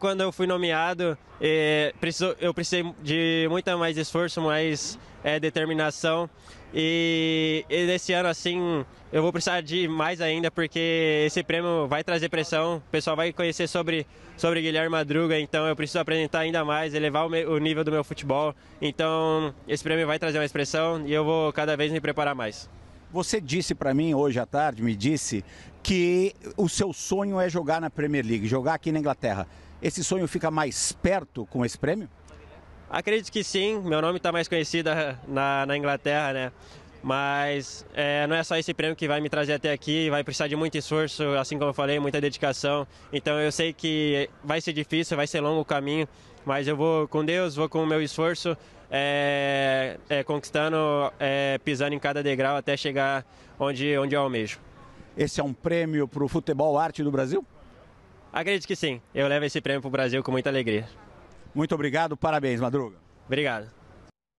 Quando eu fui nomeado, é, precisou, eu precisei de muito mais esforço, mais é, determinação. E, e nesse ano, assim, eu vou precisar de mais ainda, porque esse prêmio vai trazer pressão. O pessoal vai conhecer sobre, sobre Guilherme Madruga, então eu preciso apresentar ainda mais, elevar o, o nível do meu futebol. Então, esse prêmio vai trazer mais pressão e eu vou cada vez me preparar mais. Você disse para mim hoje à tarde, me disse, que o seu sonho é jogar na Premier League, jogar aqui na Inglaterra. Esse sonho fica mais perto com esse prêmio? Acredito que sim, meu nome está mais conhecido na, na Inglaterra, né? Mas é, não é só esse prêmio que vai me trazer até aqui, vai precisar de muito esforço, assim como eu falei, muita dedicação. Então eu sei que vai ser difícil, vai ser longo o caminho, mas eu vou com Deus, vou com o meu esforço, é, é, conquistando, é, pisando em cada degrau até chegar onde, onde eu almejo. Esse é um prêmio para o futebol arte do Brasil? Acredito que sim. Eu levo esse prêmio para o Brasil com muita alegria. Muito obrigado, parabéns, Madruga. Obrigado.